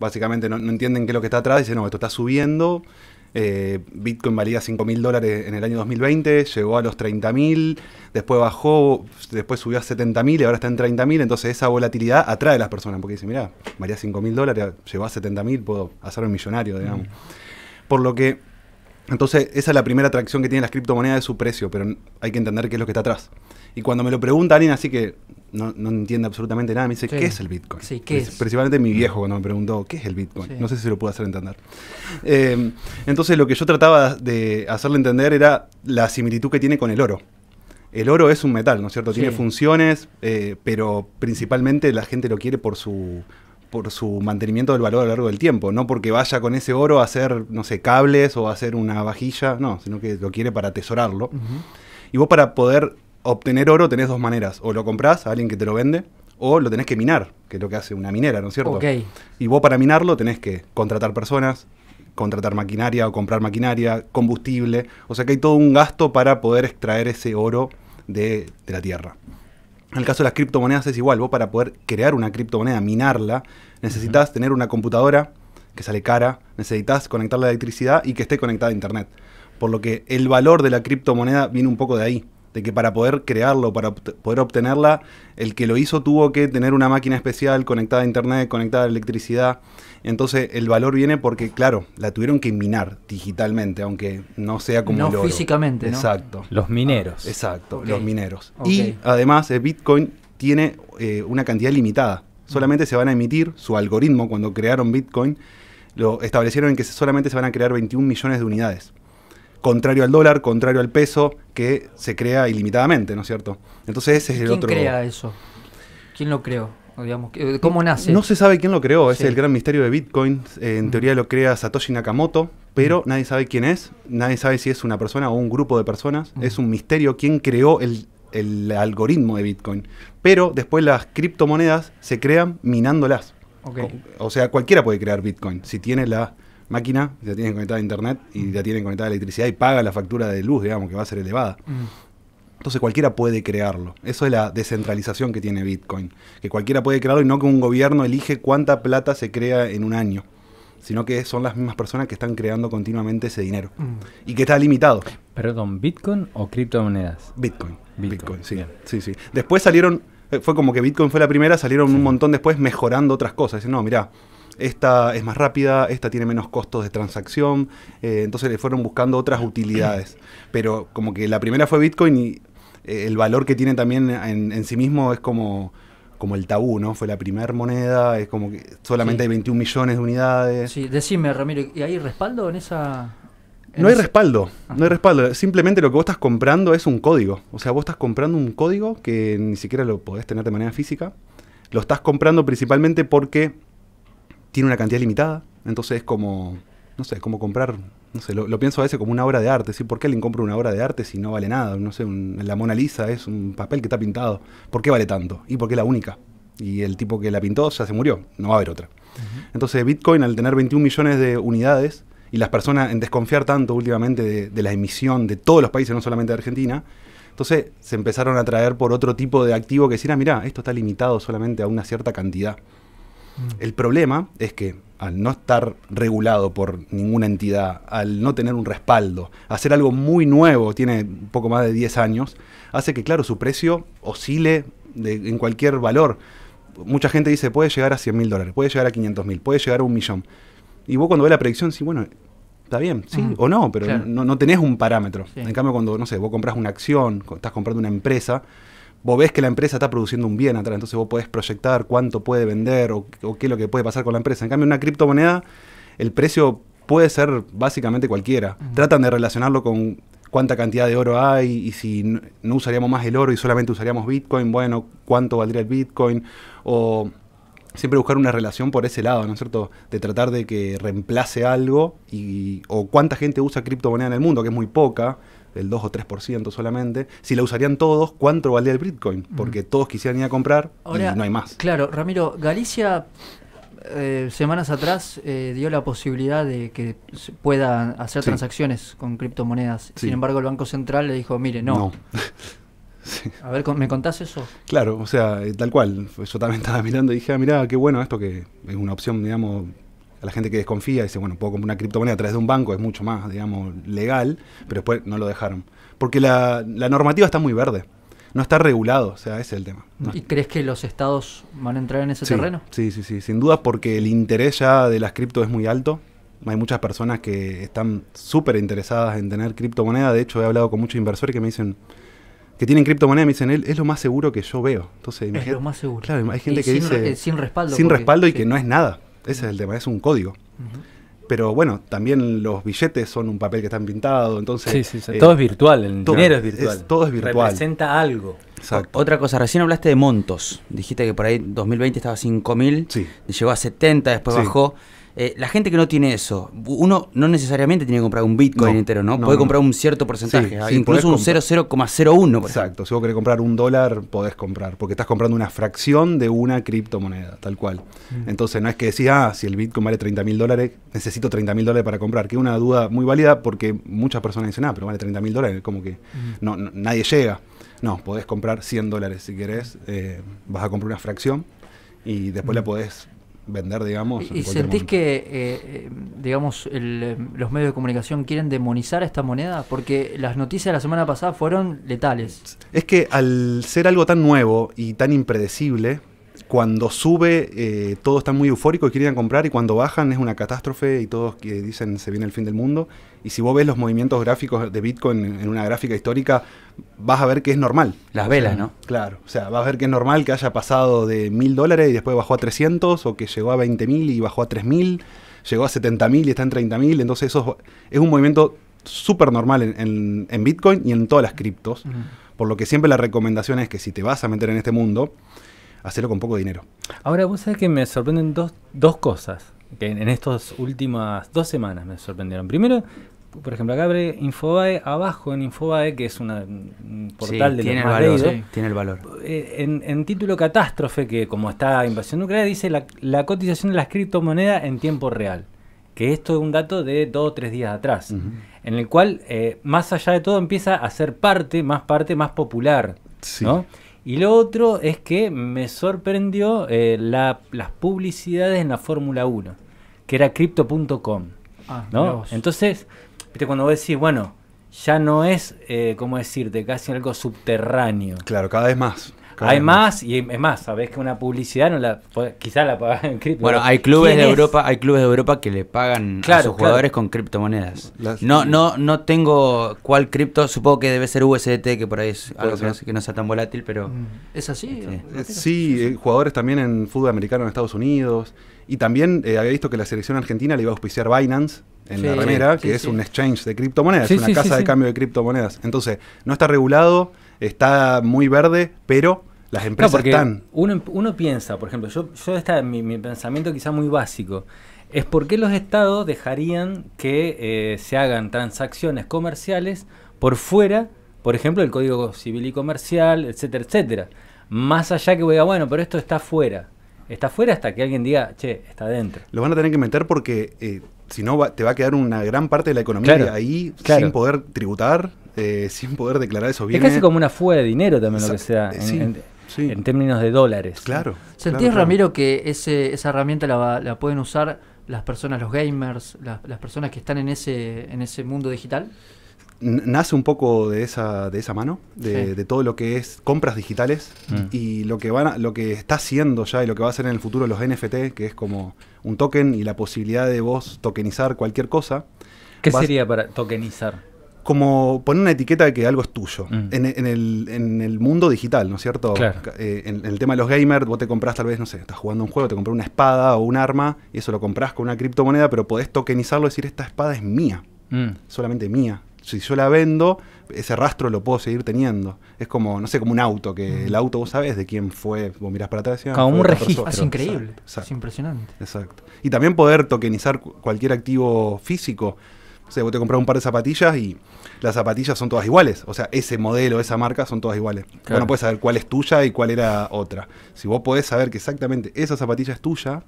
Básicamente no, entienden qué es lo que está atrás, dicen, no, esto está subiendo. Eh, Bitcoin valía 5 mil dólares en el año 2020, llegó a los 30 mil, después bajó, después subió a 70 mil y ahora está en 30 mil. Entonces esa volatilidad atrae a las personas porque dicen, mira, valía 5 mil dólares, llegó a 70 mil, puedo hacerme millonario, digamos. Mm. Por lo que, entonces esa es la primera atracción que tiene las criptomonedas de su precio, pero hay que entender qué es lo que está atrás. Y cuando me lo preguntan, alguien así que no, no, entiende absolutamente nada, me dice, ¿qué es el Bitcoin? Sí, ¿qué es? Principalmente mi mm. viejo cuando me preguntó, ¿qué es el Bitcoin? No sé si lo puedo hacer entender. Em, entonces lo que yo trataba de hacerle entender era la similitud que tiene con el oro. El oro es un metal, ¿no es cierto? Tiene funciones, eh, pero principalmente la gente lo quiere por su por su mantenimiento del valor a lo largo del tiempo, no porque vaya con ese oro a hacer, no sé, cables o a hacer una vajilla, no, sino que lo quiere para atesorarlo. Y vos para poder obtener oro tenés dos maneras. O lo compras a alguien que te lo vende, o lo tenés que minar, que es lo que hace una minera, ¿no es cierto? Okay. Y vos para minarlo tenés que contratar personas, contratar maquinaria o comprar maquinaria, combustible. O sea que hay todo un gasto para poder extraer ese oro de, la tierra. En el caso de las criptomonedas es igual. Vos para poder crear una criptomoneda, minarla, necesitas tener una computadora que sale cara, necesitas conectar la electricidad y que esté conectada a Internet. Por lo que el valor de la criptomoneda viene un poco de ahí de que para poder crearlo, para poder obtenerla, el que lo hizo tuvo que tener una máquina especial conectada a internet, conectada a electricidad. Entonces el valor viene porque, claro, la tuvieron que minar digitalmente, aunque no sea como... No físicamente. Exacto. Los ah, mineros. exacto, los mineros. Y además eh, Bitcoin tiene eh, una cantidad limitada. Solamente se van a emitir, su algoritmo cuando crearon Bitcoin, lo establecieron en que solamente se van a crear 21 millones de unidades contrario al dólar, contrario al peso, que se crea ilimitadamente, ¿no es cierto? Entonces ese es el otro... ¿Quién crea eso? ¿Quién lo creó? Digamos, eh, ¿Cómo nace? No se sabe quién lo creó, es el gran misterio de Bitcoin. Eh, en teoría lo crea Satoshi Nakamoto, pero nadie sabe quién es, nadie sabe si es una persona o un grupo de personas. Es un misterio quién creó el, algoritmo de Bitcoin. Pero después las criptomonedas se crean minándolas. Okay. o, sea, cualquiera puede crear Bitcoin si tiene la, máquina, ya tiene conectada a internet y la tienen conectada a electricidad y paga la factura de luz, digamos, que va a ser elevada. Mm. Entonces cualquiera puede crearlo. Eso es la descentralización que tiene Bitcoin. Que cualquiera puede crearlo y no que un gobierno elige cuánta plata se crea en un año. Sino que son las mismas personas que están creando continuamente ese dinero. Mm. Y que está limitado. Perdón, ¿Bitcoin o criptomonedas? Bitcoin. Bitcoin, sí. Sí, Después salieron, eh, fue como que Bitcoin fue la primera, salieron un montón después mejorando otras cosas. Dicen, no, mira esta es más rápida, esta tiene menos costos de transacción, eh, entonces le fueron buscando otras utilidades. Pero como que la primera fue Bitcoin y eh, el valor que tiene también en, sí mismo es como como el tabú, ¿no? Fue la primera moneda, es como que solamente hay 21 millones de unidades. Sí, decime, Ramiro, ¿y hay respaldo en esa...? no hay respaldo, ah. no hay respaldo. Simplemente lo que vos estás comprando es un código. O sea, vos estás comprando un código que ni siquiera lo podés tener de manera física. Lo estás comprando principalmente porque tiene una cantidad limitada, entonces es como, no sé, es como comprar, no sé, lo, pienso a veces como una obra de arte, ¿sí? ¿por qué alguien compra una obra de arte si no vale nada? No sé, la Mona Lisa es un papel que está pintado, ¿por qué vale tanto? Y porque es la única. Y el tipo que la pintó ya se murió, no va a haber otra. Entonces Bitcoin al tener 21 millones de unidades y las personas en desconfiar tanto últimamente de, la emisión de todos los países, no solamente de Argentina, entonces se empezaron a traer por otro tipo de activo que decía ah, mira, esto está limitado solamente a una cierta cantidad. Mm. El problema es que al no estar regulado por ninguna entidad, al no tener un respaldo, hacer algo muy nuevo, tiene poco más de 10 años, hace que, claro, su precio oscile en cualquier valor. Mucha gente dice, puede llegar a 100 mil dólares, puede llegar a 500 mil, puede llegar a un millón. Y vos cuando ves la predicción, sí, bueno, está bien, sí mm. o no, pero no, tenés un parámetro. En cambio, cuando, no sé, vos compras una acción, estás comprando una empresa, vos ves que la empresa está produciendo un bien atrás, entonces vos podés proyectar cuánto puede vender o, qué es lo que puede pasar con la empresa. En cambio, una criptomoneda, el precio puede ser básicamente cualquiera. Tratan de relacionarlo con cuánta cantidad de oro hay y si no, no usaríamos más el oro y solamente usaríamos Bitcoin, bueno, cuánto valdría el Bitcoin o siempre buscar una relación por ese lado, ¿no es cierto? De tratar de que reemplace algo y, o cuánta gente usa criptomoneda en el mundo, que es muy poca, el 2 o 3% solamente. Si la usarían todos, ¿cuánto valía el Bitcoin? Porque todos quisieran ir a comprar y no hay más. Claro, Ramiro, Galicia eh, semanas atrás eh, dio la posibilidad de que pueda hacer transacciones con criptomonedas. Sin embargo, el Banco Central le dijo, mire, no. A ver, ¿me contás eso? Claro, o sea, eh, tal cual. Yo también estaba mirando y dije, ah, mirá, qué bueno esto que es una opción, digamos, a la gente que desconfía, dice, bueno, puedo comprar una criptomoneda a través de un banco, es mucho más, digamos, legal, pero después no lo dejaron. Porque la, normativa está muy verde, no está regulado, o sea, ese es el tema. ¿Y crees que los estados van a entrar en ese terreno? Sí, sí, sí, sin duda porque el interés ya de las cripto es muy alto. Hay muchas personas que están súper interesadas en tener criptomoneda. De hecho, he hablado con muchos inversores que me dicen, que tienen criptomonedas me dicen, es lo más seguro que yo veo. Entonces, es lo más seguro. Claro, hay gente que sin dice... sin respaldo. Sin respaldo y que no es nada. Ese es el tema, es un código. Pero bueno, también los billetes son un papel que están pintado, entonces... Sí, sí, eh, todo es virtual, el dinero es virtual. todo es virtual. Representa algo. Exacto. Otra cosa, recién hablaste de montos. Dijiste que por ahí 2020 estaba 5.000, sí. llegó a 70, después bajó. Eh, la gente que no tiene eso, uno no necesariamente tiene que comprar un Bitcoin entero, ¿no? puede comprar un cierto porcentaje, ¿eh? incluso un 0,001. Exacto, si vos querés comprar un dólar, podés comprar, porque estás comprando una fracción de una criptomoneda, tal cual. Mm. Entonces no es que decís, ah, si el Bitcoin vale 30 mil dólares, necesito 30 mil dólares para comprar, que es una duda muy válida porque muchas personas dicen, ah, pero vale 30 mil dólares, como que mm. no, nadie llega. No, podés comprar 100 dólares si querés, eh, vas a comprar una fracción y después la mm. podés vender, digamos. ¿Y, sentís que, eh, eh, digamos, los medios de comunicación quieren demonizar esta moneda? Porque las noticias de la semana pasada fueron letales. Es que al ser algo tan nuevo y tan impredecible, cuando sube eh, todo está muy eufórico y quieren comprar y cuando bajan es una catástrofe y todos que dicen se viene el fin del mundo. Y si vos ves los movimientos gráficos de Bitcoin en una gráfica histórica, vas a ver que es normal. Las velas, ¿no? Claro, o sea, vas a ver que es normal que haya pasado de mil dólares y después bajó a 300 o que llegó a 20.000 mil y bajó a 3.000, llegó a 70.000 y está en 30.000. Entonces eso es un movimiento súper normal en, Bitcoin y en todas las criptos. Por lo que siempre la recomendación es que si te vas a meter en este mundo, hacerlo con poco dinero. Ahora, vos sabés que me sorprenden dos, cosas que en estas últimas dos semanas me sorprendieron. Primero, por ejemplo, acá abre Infobae, abajo en Infobae, que es un portal de tiene los el valor, tiene el valor. Eh, en, título catástrofe, que como está invasión nuclear, dice la, cotización de las criptomonedas en tiempo real. Que esto es un dato de dos o tres días atrás, en el cual, eh, más allá de todo, empieza a ser parte, más parte, más popular. ¿no? Y lo otro es que me sorprendió eh, las publicidades en la Fórmula 1, que era crypto.com. Ah, ¿no? Entonces, ¿viste? cuando vos decís, bueno, ya no es, eh, ¿cómo decirte?, casi algo subterráneo. Claro, cada vez más hay más. y es más, sabés que una publicidad no la quizá la pagan en cripto. Bueno, hay clubes de Europa, hay clubes de Europa que le pagan a sus jugadores con criptomonedas. no no no tengo cuál cripto, supongo que debe ser USDT que por ahí es algo que no, sea tan volátil, pero mm. es así. sí, eh, eh, jugadores también en fútbol americano en Estados Unidos y también eh, había visto que la selección argentina le iba a auspiciar Binance en la remera, que es un exchange de criptomonedas, una casa de cambio de criptomonedas. Entonces, no está regulado, está muy verde, pero las empresas no, porque están. Em, uno, piensa, por ejemplo, yo, yo está mi, pensamiento quizá muy básico es por qué los estados dejarían que eh, se hagan transacciones comerciales por fuera, por ejemplo, el Código Civil y Comercial, etcétera, etcétera. Más allá que diga, bueno, pero esto está fuera. Está fuera hasta que alguien diga, che, está dentro. Lo van a tener que meter porque eh, si no te va a quedar una gran parte de la economía ahí sin poder tributar, eh, sin poder declarar esos bienes. Es casi como una fuga de dinero también lo que sea en términos de dólares. Claro. ¿Sentís, Ramiro, que esa herramienta la, pueden usar las personas, los gamers, las personas que están en ese, en ese mundo digital? nace un poco de esa, de esa mano, de, todo lo que es compras digitales mm. y lo que, van lo que está haciendo ya y lo que va a hacer en el futuro los NFT, que es como un token y la posibilidad de vos tokenizar cualquier cosa. ¿Qué sería para tokenizar? como poner una etiqueta de que algo es tuyo. Mm. En, el, en, el, mundo digital, ¿no es cierto? Eh, en, el tema de los gamers, vos te compras tal vez, no sé, estás jugando un juego, te compras una espada o un arma, y eso lo compras con una criptomoneda, pero podés tokenizarlo y decir, esta espada es mía, mm. solamente mía. Si yo la vendo, ese rastro lo puedo seguir teniendo. Es como, no sé, como un auto, que mm. el auto vos sabés de quién fue, vos mirás para atrás y Como ah, un registro. es increíble, es impresionante. Exacto. Y también poder tokenizar cualquier activo físico o sea, vos te compras un par de zapatillas y las zapatillas son todas iguales. O sea, ese modelo, esa marca son todas iguales. Vos no puedes saber cuál es tuya y cuál era otra. Si vos podés saber que exactamente esa zapatilla es tuya,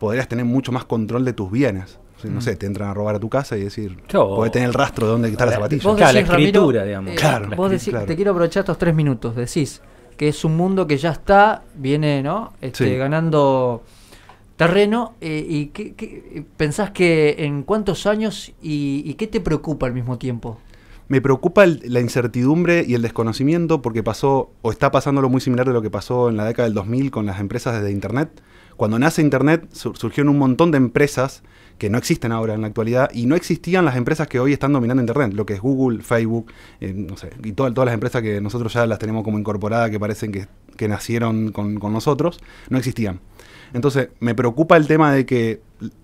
podrías tener mucho más control de tus bienes. O No mm. sé, te entran a robar a tu casa y decir, podés tener el rastro de dónde está la, zapatilla. la escritura, digamos. Eh, claro, vos decís, te quiero aprovechar estos tres minutos. Decís que es un mundo que ya está, viene, ¿no? Este, Ganando terreno eh, y qué, pensás que en cuántos años y, qué te preocupa al mismo tiempo. Me preocupa la incertidumbre y el desconocimiento porque pasó o está pasando lo muy similar de lo que pasó en la década del 2000 con las empresas desde Internet. Cuando nace Internet surgieron un montón de empresas que no existen ahora en la actualidad y no existían las empresas que hoy están dominando Internet, lo que es Google, Facebook, eh, no sé, y todas las empresas que nosotros ya las tenemos como incorporadas, que parecen que, nacieron con nosotros, no existían. Entonces, me preocupa el tema de que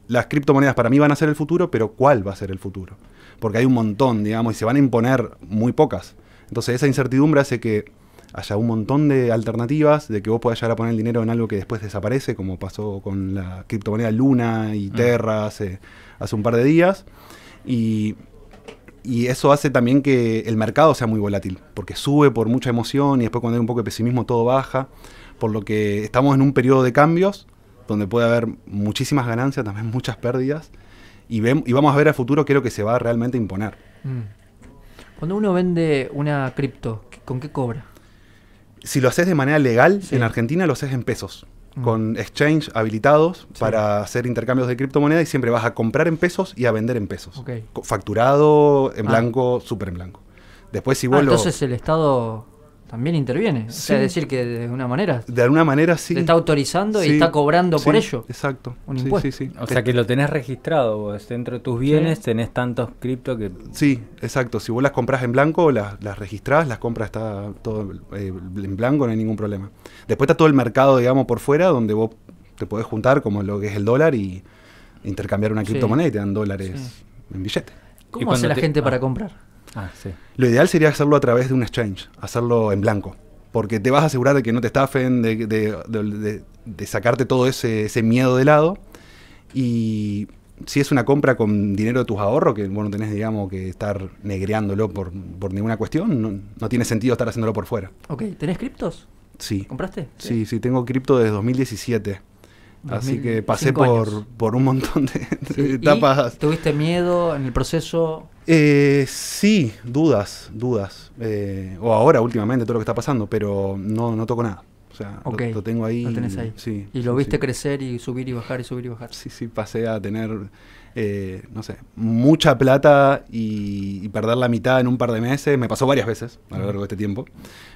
las criptomonedas para mí van a ser el futuro, pero ¿cuál va a ser el futuro? Porque hay un montón, digamos, y se van a imponer muy pocas. Entonces, esa incertidumbre hace que haya un montón de alternativas, de que vos puedas llegar a poner el dinero en algo que después desaparece, como pasó con la criptomoneda Luna y mm. Terra hace, un par de días. Y, y, eso hace también que el mercado sea muy volátil, porque sube por mucha emoción y después cuando hay un poco de pesimismo todo baja, por lo que estamos en un periodo de cambios donde puede haber muchísimas ganancias, también muchas pérdidas, y, y vamos a ver a futuro qué es lo que se va a realmente imponer. Mm. Cuando uno vende una cripto, ¿con qué cobra? Si lo haces de manera legal, en Argentina lo haces en pesos, mm. con exchange habilitados para hacer intercambios de criptomonedas. y siempre vas a comprar en pesos y a vender en pesos. Facturado, en ah. blanco, súper en blanco. Después ah, Entonces el Estado también interviene. O sea, decir que de alguna manera. De alguna manera sí. ¿Se está autorizando y está cobrando por ello. Exacto. Un impuesto. O sea, que lo tenés registrado vos. Dentro de tus bienes tenés tantos cripto que. Sí, exacto. Si vos las compras en blanco, las, las registrás, las compras está todo eh, en blanco, no hay ningún problema. Después está todo el mercado, digamos, por fuera, donde vos te podés juntar, como lo que es el dólar, y intercambiar una criptomoneda y te dan dólares en billete. ¿Cómo hace la gente para ah. comprar? Ah, Lo ideal sería hacerlo a través de un exchange, hacerlo en blanco, porque te vas a asegurar de que no te estafen, de, de, sacarte todo ese, miedo de lado. Y si es una compra con dinero de tus ahorros, que bueno, tenés, digamos, que estar negreándolo por, ninguna cuestión, no, tiene sentido estar haciéndolo por fuera. Ok, ¿tenés criptos? Sí. ¿Compraste? Sí, sí, tengo cripto desde 2017. Así que pasé por, un montón de, etapas. ¿Tuviste miedo en el proceso? Eh, sí, dudas, dudas. Eh, o ahora, últimamente, todo lo que está pasando, pero no, no toco nada. O sea, lo, tengo ahí. y lo viste crecer y subir y bajar y subir y bajar. Sí, sí, pasé a tener, eh, no sé, mucha plata y, perder la mitad en un par de meses. Me pasó varias veces a lo largo de este tiempo,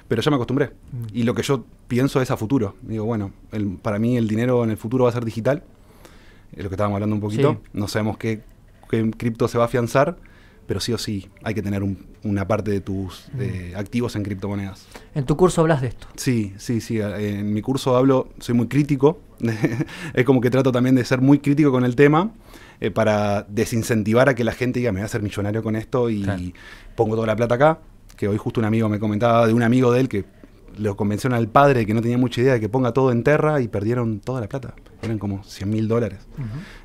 pero ya me acostumbré. Mm. Y lo que yo pienso es a futuro. Digo, bueno, para mí el dinero en el futuro va a ser digital. Es lo que estábamos hablando un poquito. No sabemos qué, qué cripto se va a afianzar pero sí o sí hay que tener una parte de tus eh, activos en criptomonedas. En tu curso hablas de esto. Sí, sí, sí. Eh, en mi curso hablo, soy muy crítico. es como que trato también de ser muy crítico con el tema eh, para desincentivar a que la gente diga, me voy a hacer millonario con esto y pongo toda la plata acá. Que hoy justo un amigo me comentaba de un amigo de él que lo convencieron al padre que no tenía mucha idea de que ponga todo en terra y perdieron toda la plata. Eran como 100 mil dólares.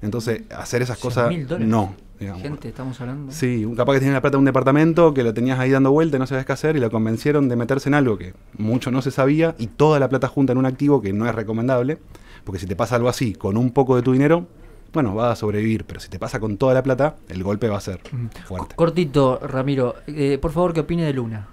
Entonces, hacer esas cosas. no, Gente, estamos hablando. Sí, capaz que tiene la plata de un departamento que lo tenías ahí dando vuelta y no sabías qué hacer y lo convencieron de meterse en algo que mucho no se sabía y toda la plata junta en un activo que no es recomendable, porque si te pasa algo así con un poco de tu dinero, bueno, vas a sobrevivir, pero si te pasa con toda la plata, el golpe va a ser mm. fuerte. Cortito, Ramiro, eh, por favor, ¿qué opine de Luna?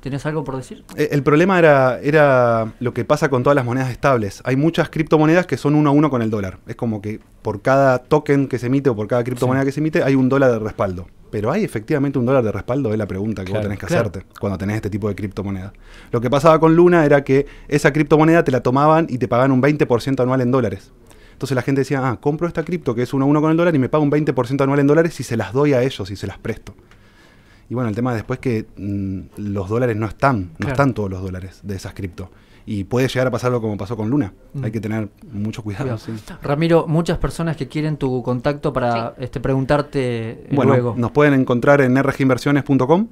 ¿Tenés algo por decir? Eh, el problema era, era lo que pasa con todas las monedas estables. Hay muchas criptomonedas que son uno a uno con el dólar. Es como que por cada token que se emite o por cada criptomoneda que se emite hay un dólar de respaldo. Pero hay efectivamente un dólar de respaldo, es la pregunta que vos tenés que hacerte cuando tenés este tipo de criptomoneda. Lo que pasaba con Luna era que esa criptomoneda te la tomaban y te pagaban un 20% anual en dólares. Entonces la gente decía, ah, compro esta cripto que es uno a uno con el dólar y me pago un 20% anual en dólares y se las doy a ellos y se las presto. Y bueno, el tema después es que mm, los dólares no están, no están todos los dólares de esas cripto y puede llegar a pasarlo como pasó con Luna. Mm. Hay que tener mucho cuidado. Ramiro, muchas personas que quieren tu contacto para este, preguntarte eh, bueno, luego. Nos pueden encontrar en rginversiones.com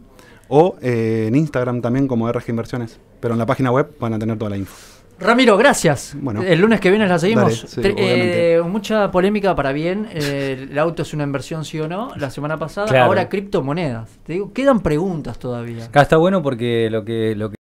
o eh, en Instagram también como rginversiones, pero en la página web van a tener toda la info. Ramiro, gracias. Bueno, el lunes que viene la seguimos. Eh, mucha polémica para bien. el auto es una inversión, sí o no, la semana pasada. Ahora criptomonedas. Te digo, quedan preguntas todavía. está bueno porque lo que